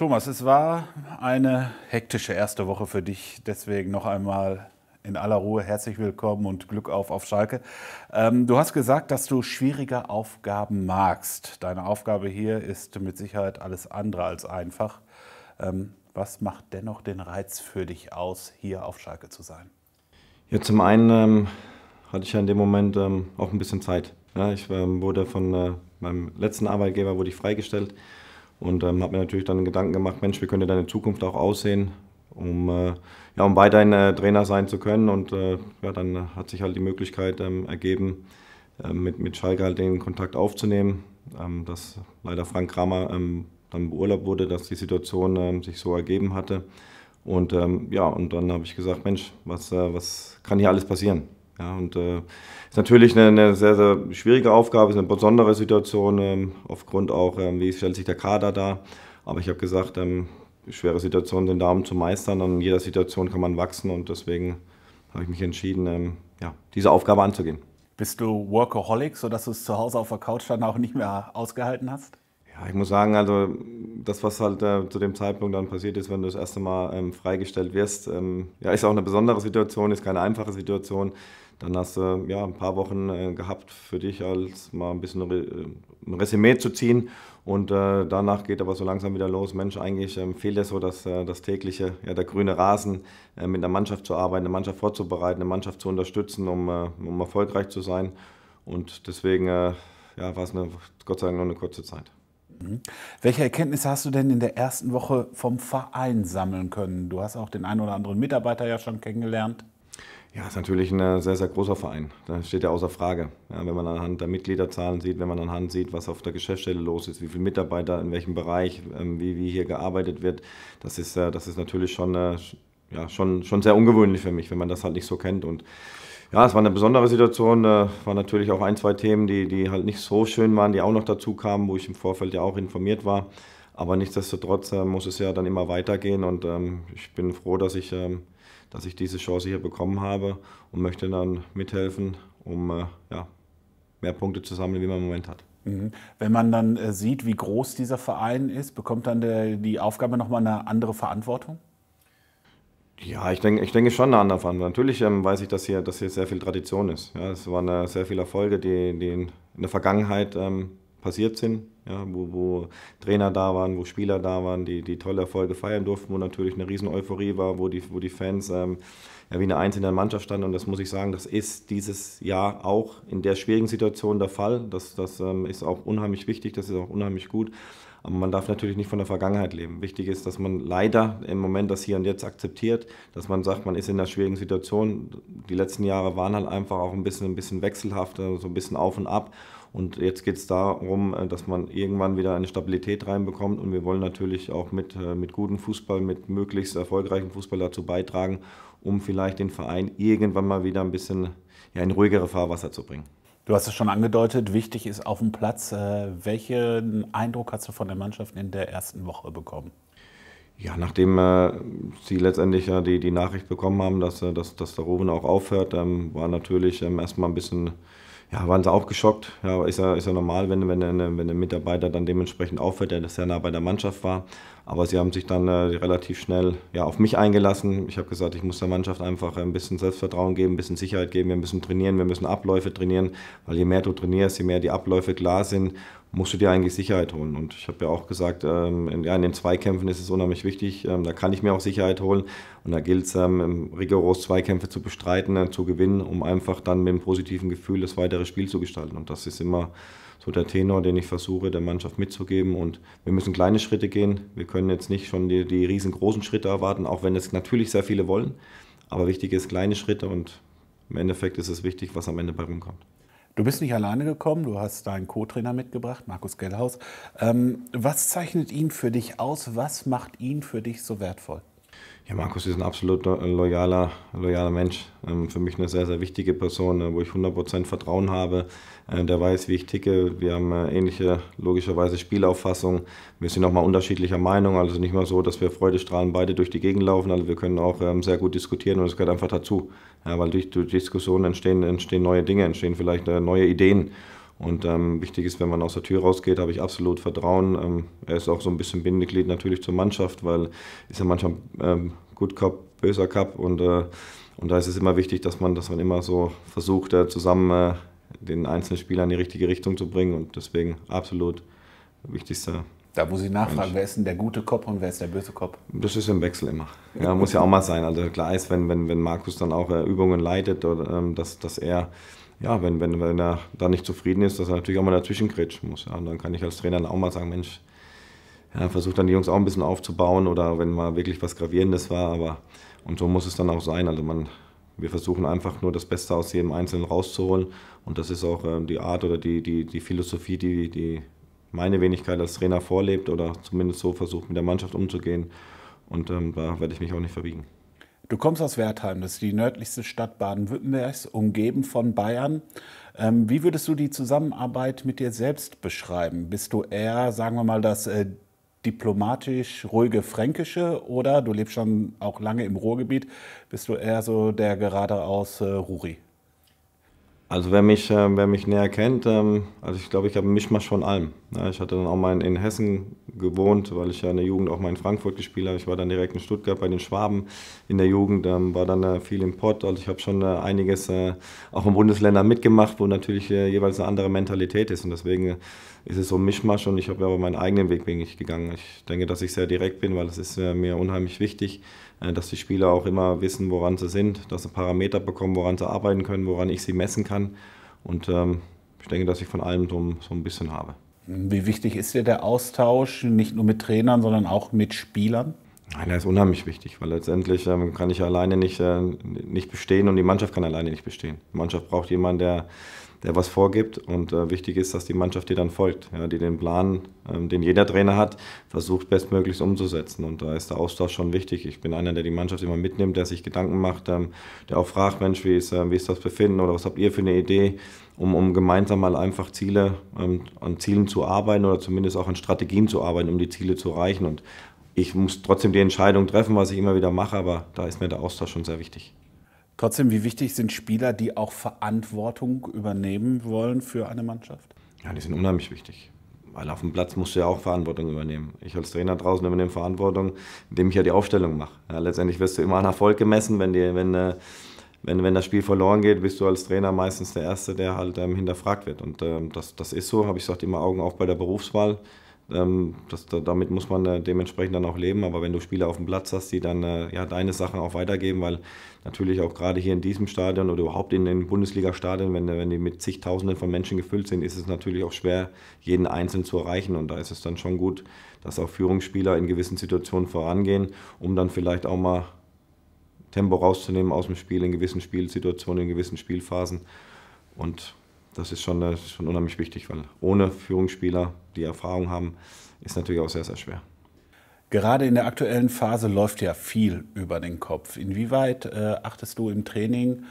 Thomas, es war eine hektische erste Woche für dich. Deswegen noch einmal in aller Ruhe herzlich willkommen und Glück auf auf Schalke. Ähm, du hast gesagt, dass du schwierige Aufgaben magst. Deine Aufgabe hier ist mit Sicherheit alles andere als einfach. Ähm, was macht dennoch den Reiz für dich aus, hier auf Schalke zu sein? Ja, zum einen ähm, hatte ich ja in dem Moment ähm, auch ein bisschen Zeit. Ja, ich ähm, wurde von äh, meinem letzten Arbeitgeber wurde ich freigestellt und ähm, habe mir natürlich dann Gedanken gemacht, Mensch, wie könnte deine Zukunft auch aussehen, um, äh, ja, um weiterhin äh, Trainer sein zu können. Und äh, ja, dann hat sich halt die Möglichkeit ähm, ergeben, ähm, mit, mit Schalke halt den Kontakt aufzunehmen. Ähm, dass leider Frank Kramer ähm, dann beurlaubt wurde, dass die Situation ähm, sich so ergeben hatte. Und ähm, ja, und dann habe ich gesagt, Mensch, was, äh, was kann hier alles passieren? Ja, und äh, ist natürlich eine, eine, sehr, sehr schwierige Aufgabe, ist eine besondere Situation, ähm, aufgrund auch, ähm, wie stellt sich der Kader dar. Aber ich habe gesagt, ähm, schwere Situationen den Daumen zu meistern. An jeder Situation kann man wachsen und deswegen habe ich mich entschieden, ähm, ja, diese Aufgabe anzugehen. Bist du Workaholic, sodass du es zu Hause auf der Couch dann auch nicht mehr ausgehalten hast? Ja, ich muss sagen, also das, was halt äh, zu dem Zeitpunkt dann passiert ist, wenn du das erste Mal ähm, freigestellt wirst, ähm, ja, ist auch eine besondere Situation, ist keine einfache Situation. Dann hast du ja, ein paar Wochen äh, gehabt für dich, als mal ein bisschen äh, ein Resümee zu ziehen. Und äh, danach geht aber so langsam wieder los. Mensch, eigentlich ähm, fehlt es so, dass das tägliche, ja, der grüne Rasen, mit einer Mannschaft zu arbeiten, eine Mannschaft vorzubereiten, eine Mannschaft zu unterstützen, um, um erfolgreich zu sein. Und deswegen ja, war es eine, Gott sei Dank nur eine kurze Zeit. Mhm. Welche Erkenntnisse hast du denn in der ersten Woche vom Verein sammeln können? Du hast auch den einen oder anderen Mitarbeiter ja schon kennengelernt. Ja, ist natürlich ein äh, sehr, sehr großer Verein. Da steht ja außer Frage. Ja, wenn man anhand der Mitgliederzahlen sieht, wenn man anhand sieht, was auf der Geschäftsstelle los ist, wie viele Mitarbeiter, in welchem Bereich, ähm, wie, wie hier gearbeitet wird, das ist, äh, das ist natürlich schon, äh, ja, schon, schon sehr ungewöhnlich für mich, wenn man das halt nicht so kennt. Und ja, es war eine besondere Situation. Da waren natürlich auch ein, zwei Themen, die, die halt nicht so schön waren, die auch noch dazu kamen, wo ich im Vorfeld ja auch informiert war. Aber nichtsdestotrotz äh, muss es ja dann immer weitergehen und ähm, ich bin froh, dass ich, ähm, dass ich diese Chance hier bekommen habe und möchte dann mithelfen, um äh, ja, mehr Punkte zu sammeln, wie man im Moment hat. Mhm. Wenn man dann äh, sieht, wie groß dieser Verein ist, bekommt dann der, die Aufgabe nochmal eine andere Verantwortung? Ja, ich denke, ich denke schon eine andere Verantwortung. Natürlich ähm, weiß ich, dass hier, dass hier sehr viel Tradition ist. Ja, es waren äh, sehr viele Erfolge, die, die in, in der Vergangenheit ähm, passiert sind, ja, wo, wo, Trainer da waren, wo Spieler da waren, die, die tolle Erfolge feiern durften, wo natürlich eine riesen Euphorie war, wo die, wo die Fans ähm, ja, wie eine einzelne Mannschaft standen. Und das muss ich sagen, das ist dieses Jahr auch in der schwierigen Situation der Fall. Das, das ähm, ist auch unheimlich wichtig, das ist auch unheimlich gut. Aber man darf natürlich nicht von der Vergangenheit leben. Wichtig ist, dass man leider im Moment das Hier und Jetzt akzeptiert, dass man sagt, man ist in einer schwierigen Situation. Die letzten Jahre waren halt einfach auch ein bisschen, ein bisschen wechselhaft, äh, so ein bisschen auf und ab. Und jetzt geht es darum, äh, dass man irgendwann wieder eine Stabilität reinbekommt. Und wir wollen natürlich auch mit, äh, mit gutem Fußball, mit möglichst erfolgreichem Fußball dazu beitragen, um vielleicht den Verein irgendwann mal wieder ein bisschen ja, in ruhigere Fahrwasser zu bringen. Du hast es schon angedeutet, wichtig ist auf dem Platz. Äh, welchen Eindruck hast du von der Mannschaft in der ersten Woche bekommen? Ja, nachdem äh, sie letztendlich ja die, die Nachricht bekommen haben, dass, äh, dass, dass der Ruben auch aufhört, ähm, war natürlich ähm, erstmal ein bisschen ja, waren sie auch geschockt. Ja, ist ja, ist ja normal, wenn, wenn, eine, wenn ein Mitarbeiter dann dementsprechend auffällt, der sehr nah bei der Mannschaft war. Aber sie haben sich dann äh, relativ schnell ja, auf mich eingelassen. Ich habe gesagt, ich muss der Mannschaft einfach ein bisschen Selbstvertrauen geben, ein bisschen Sicherheit geben. Wir müssen trainieren, wir müssen Abläufe trainieren, weil je mehr du trainierst, je mehr die Abläufe klar sind, musst du dir eigentlich Sicherheit holen. Und ich habe ja auch gesagt, ähm, in, ja, in den Zweikämpfen ist es unheimlich wichtig, ähm, da kann ich mir auch Sicherheit holen. Und da gilt es, ähm, rigoros Zweikämpfe zu bestreiten, äh, zu gewinnen, um einfach dann mit einem positiven Gefühl das weitere Spiel zu gestalten. Und das ist immer so der Tenor, den ich versuche, der Mannschaft mitzugeben. Und wir müssen kleine Schritte gehen. Wir können jetzt nicht schon die, die riesengroßen Schritte erwarten, auch wenn es natürlich sehr viele wollen. Aber wichtig ist kleine Schritte und im Endeffekt ist es wichtig, was am Ende bei rumkommt. Du bist nicht alleine gekommen, du hast deinen Co-Trainer mitgebracht, Markus Gellhaus. Ähm, was zeichnet ihn für dich aus? Was macht ihn für dich so wertvoll? Ja, Markus ist ein absolut loyaler, loyaler Mensch. Ähm, für mich eine sehr, sehr wichtige Person, äh, wo ich 100% Vertrauen habe. Äh, der weiß, wie ich ticke. Wir haben äh, ähnliche, logischerweise, Spielauffassung. Wir sind auch mal unterschiedlicher Meinung. Also nicht mal so, dass wir freudestrahlen beide durch die Gegend laufen. Also wir können auch ähm, sehr gut diskutieren und es gehört einfach dazu. Ja, weil durch, durch Diskussionen entstehen, entstehen neue Dinge, entstehen vielleicht neue Ideen. Und ähm, wichtig ist, wenn man aus der Tür rausgeht, habe ich absolut Vertrauen. Ähm, er ist auch so ein bisschen Bindeglied natürlich zur Mannschaft, weil ist ja manchmal ähm, gut Cup, böser Cup und, äh, und da ist es immer wichtig, dass man, dass man immer so versucht, äh, zusammen äh, den einzelnen Spieler in die richtige Richtung zu bringen und deswegen absolut wichtigster da muss ich nachfragen, und wer ist denn der gute Kopf und wer ist der böse Kopf? Das ist im Wechsel immer. Ja, muss ja auch mal sein. Also klar ist, wenn, wenn, wenn Markus dann auch äh, Übungen leitet, oder, ähm, dass, dass er, ja, wenn, wenn, wenn er da nicht zufrieden ist, dass er natürlich auch mal dazwischen grätschen muss. Ja. Und dann kann ich als Trainer auch mal sagen, Mensch, ja, versucht dann die Jungs auch ein bisschen aufzubauen oder wenn mal wirklich was Gravierendes war, aber und so muss es dann auch sein. Also man, wir versuchen einfach nur das Beste aus jedem Einzelnen rauszuholen und das ist auch äh, die Art oder die, die, die Philosophie, die, die meine Wenigkeit als Trainer vorlebt oder zumindest so versucht, mit der Mannschaft umzugehen. Und ähm, da werde ich mich auch nicht verbiegen. Du kommst aus Wertheim, das ist die nördlichste Stadt Baden-Württembergs, umgeben von Bayern. Ähm, wie würdest du die Zusammenarbeit mit dir selbst beschreiben? Bist du eher, sagen wir mal, das äh, diplomatisch ruhige Fränkische oder du lebst schon auch lange im Ruhrgebiet, bist du eher so der geradeaus äh, Ruri? Also wer mich, äh, wer mich näher kennt, ähm, also ich glaube, ich habe einen Mischmasch von allem. Ja, ich hatte dann auch mal in, in, Hessen gewohnt, weil ich ja in der Jugend auch mal in Frankfurt gespielt habe. Ich war dann direkt in Stuttgart bei den Schwaben in der Jugend, ähm, war dann äh, viel im Pott. Also ich habe schon äh, einiges äh, auch in Bundesländern mitgemacht, wo natürlich äh, jeweils eine andere Mentalität ist. Und deswegen äh, ist es so ein Mischmasch und ich habe ja aber meinen eigenen Weg bin ich gegangen. Ich denke, dass ich sehr direkt bin, weil es ist mir unheimlich wichtig. Äh, dass die Spieler auch immer wissen, woran sie sind, dass sie Parameter bekommen, woran sie arbeiten können, woran ich sie messen kann. Und ähm, ich denke, dass ich von allem drum so ein bisschen habe. Wie wichtig ist dir der Austausch, nicht nur mit Trainern, sondern auch mit Spielern? Nein, der ist unheimlich wichtig, weil letztendlich ähm, kann ich alleine nicht, äh, nicht bestehen und die Mannschaft kann alleine nicht bestehen. Die Mannschaft braucht jemanden, der, der was vorgibt. Und äh, wichtig ist, dass die Mannschaft dir dann folgt, ja, die den Plan, ähm, den jeder Trainer hat, versucht bestmöglichst umzusetzen. Und da ist der Austausch schon wichtig. Ich bin einer, der die Mannschaft immer mitnimmt, der sich Gedanken macht, ähm, der auch fragt, Mensch, wie ist, äh, wie ist das Befinden oder was habt ihr für eine Idee, um, um gemeinsam mal einfach Ziele, ähm, an Zielen zu arbeiten oder zumindest auch an Strategien zu arbeiten, um die Ziele zu erreichen. Und ich muss trotzdem die Entscheidung treffen, was ich immer wieder mache, aber da ist mir der Austausch schon sehr wichtig. Trotzdem, wie wichtig sind Spieler, die auch Verantwortung übernehmen wollen für eine Mannschaft? Ja, die sind unheimlich wichtig. Weil auf dem Platz musst du ja auch Verantwortung übernehmen. Ich als Trainer draußen übernehme Verantwortung, indem ich ja die Aufstellung mache. Ja, letztendlich wirst du immer an Erfolg gemessen. Wenn, die, wenn, äh, wenn, wenn das Spiel verloren geht, bist du als Trainer meistens der Erste, der halt ähm, hinterfragt wird. Und ähm, das, das ist so, habe ich gesagt, immer Augen auf bei der Berufswahl. Ähm, das, damit muss man äh, dementsprechend dann auch leben. Aber wenn du Spieler auf dem Platz hast, die dann äh, ja, deine Sachen auch weitergeben, weil natürlich auch gerade hier in diesem Stadion oder überhaupt in den Bundesliga-Stadien, wenn, wenn die mit zigtausenden von Menschen gefüllt sind, ist es natürlich auch schwer, jeden Einzelnen zu erreichen. Und da ist es dann schon gut, dass auch Führungsspieler in gewissen Situationen vorangehen, um dann vielleicht auch mal Tempo rauszunehmen aus dem Spiel in gewissen Spielsituationen, in gewissen Spielphasen. Und das ist schon, das ist schon unheimlich wichtig, weil ohne Führungsspieler, die Erfahrung haben, ist natürlich auch sehr, sehr schwer. Gerade in der aktuellen Phase läuft ja viel über den Kopf. Inwieweit äh, achtest du im Training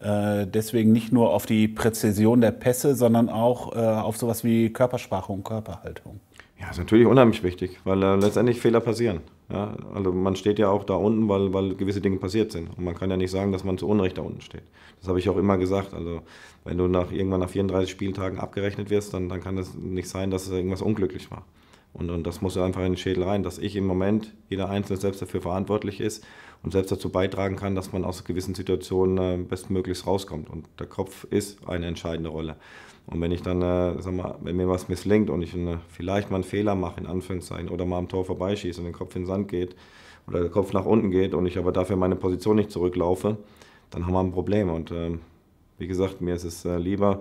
äh, deswegen nicht nur auf die Präzision der Pässe, sondern auch äh, auf sowas wie Körpersprache und Körperhaltung? Ja, ist natürlich unheimlich wichtig, weil äh, letztendlich Fehler passieren. Ja, also man steht ja auch da unten, weil, weil gewisse Dinge passiert sind. Und man kann ja nicht sagen, dass man zu Unrecht da unten steht. Das habe ich auch immer gesagt. Also wenn du nach irgendwann nach 34 Spieltagen abgerechnet wirst, dann, dann kann es nicht sein, dass irgendwas unglücklich war. Und, und das muss ja einfach in den Schädel rein, dass ich im Moment, jeder Einzelne selbst dafür verantwortlich ist und selbst dazu beitragen kann, dass man aus gewissen Situationen äh, bestmöglichst rauskommt. Und der Kopf ist eine entscheidende Rolle. Und wenn ich dann, äh, sag mal, wenn mir was misslingt und ich äh, vielleicht mal einen Fehler mache, in Anführungszeichen, oder mal am Tor vorbeischieße und den Kopf in den Sand geht oder der Kopf nach unten geht und ich aber dafür meine Position nicht zurücklaufe, dann haben wir ein Problem. Und äh, wie gesagt, mir ist es äh, lieber,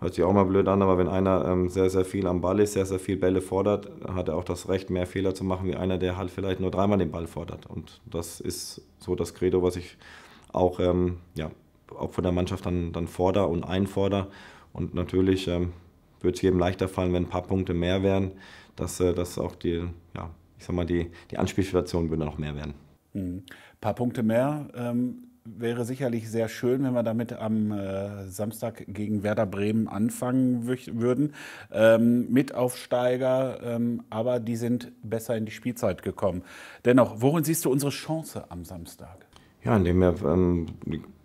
Hört sich auch mal blöd an, aber wenn einer ähm, sehr, sehr viel am Ball ist, sehr, sehr viel Bälle fordert, hat er auch das Recht, mehr Fehler zu machen, wie einer, der halt vielleicht nur dreimal den Ball fordert. Und das ist so das Credo, was ich auch, ähm, ja, auch von der Mannschaft dann, dann fordere und einfordere. Und natürlich ähm, würde es jedem leichter fallen, wenn ein paar Punkte mehr wären, dass, äh, dass auch die, ja, ich sag mal, die, die Anspielsituationen würden noch mehr werden. Ein mhm. paar Punkte mehr. Ähm, wäre sicherlich sehr schön, wenn wir damit am äh, Samstag gegen Werder Bremen anfangen würden. Ähm, Aufsteiger, ähm, aber die sind besser in die Spielzeit gekommen. Dennoch, worin siehst du unsere Chance am Samstag? Ja, indem wir ähm,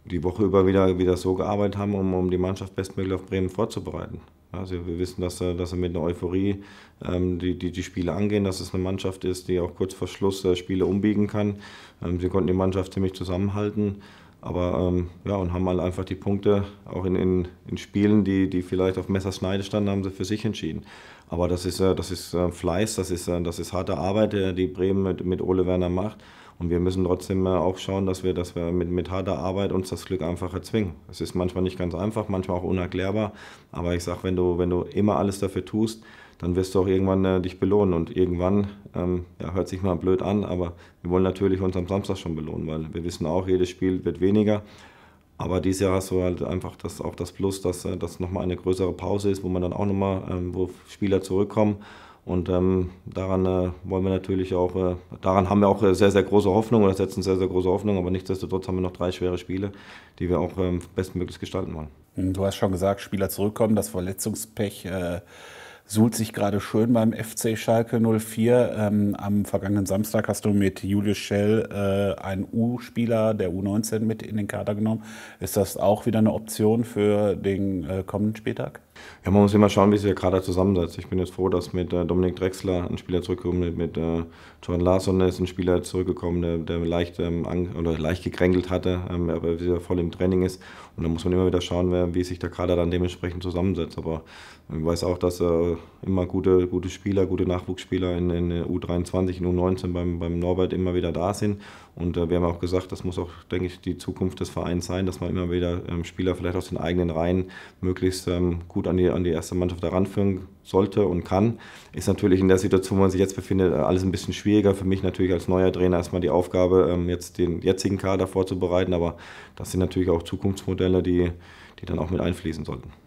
die Woche über wieder, wieder so gearbeitet haben, um, um die Mannschaft bestmöglich auf Bremen vorzubereiten. Also wir wissen, dass er, dass er mit einer Euphorie ähm, die, die, die Spiele angehen, dass es eine Mannschaft ist, die auch kurz vor Schluss äh, Spiele umbiegen kann. Ähm, sie konnten die Mannschaft ziemlich zusammenhalten. Aber ähm, ja, und haben halt einfach die Punkte, auch in, in, in Spielen, die, die vielleicht auf Messerschneide standen, haben sie für sich entschieden. Aber das ist, äh, das ist äh, Fleiß, das ist, äh, das ist harte Arbeit, äh, die Bremen mit, mit Ole Werner macht. Und wir müssen trotzdem auch schauen, dass wir, dass wir mit, mit harter Arbeit uns das Glück einfach erzwingen. Es ist manchmal nicht ganz einfach, manchmal auch unerklärbar. Aber ich sage, wenn du, wenn du immer alles dafür tust, dann wirst du auch irgendwann äh, dich belohnen. Und irgendwann, ähm, ja, hört sich mal blöd an, aber wir wollen natürlich uns am Samstag schon belohnen, weil wir wissen auch, jedes Spiel wird weniger. Aber dieses Jahr hast du halt einfach das, auch das Plus, dass, äh, dass nochmal eine größere Pause ist, wo man dann auch nochmal, ähm, wo Spieler zurückkommen und ähm, daran äh, wollen wir natürlich auch, äh, daran haben wir auch äh, sehr, sehr große Hoffnung oder setzen sehr, sehr große Hoffnung. Aber nichtsdestotrotz haben wir noch drei schwere Spiele, die wir auch ähm, bestmöglich gestalten wollen. Mhm, du hast schon gesagt, Spieler zurückkommen, das Verletzungspech äh, suhlt sich gerade schön beim FC Schalke 04. Ähm, am vergangenen Samstag hast du mit Julius Schell äh, einen U-Spieler der U19 mit in den Kader genommen. Ist das auch wieder eine Option für den äh, kommenden Spieltag? Ja, man muss immer schauen, wie sich der Kader zusammensetzt. Ich bin jetzt froh, dass mit äh, Dominik Drexler ein Spieler zurückgekommen ist, mit äh, John Larsson ist ein Spieler zurückgekommen, der, der leicht, ähm, oder leicht gekränkelt hatte, ähm, aber wieder voll im Training ist. Und da muss man immer wieder schauen, wer, wie sich der Kader dann dementsprechend zusammensetzt. Aber ich weiß auch, dass äh, immer gute, gute Spieler, gute Nachwuchsspieler in, in U23, in U19 beim, beim Norbert immer wieder da sind. Und äh, wir haben auch gesagt, das muss auch, denke ich, die Zukunft des Vereins sein, dass man immer wieder ähm, Spieler vielleicht aus den eigenen Reihen möglichst ähm, gut an an die, an die erste Mannschaft heranführen sollte und kann, ist natürlich in der Situation, wo man sich jetzt befindet, alles ein bisschen schwieriger. Für mich natürlich als neuer Trainer erstmal die Aufgabe, ähm, jetzt den jetzigen Kader vorzubereiten, aber das sind natürlich auch Zukunftsmodelle, die, die dann auch mit einfließen sollten.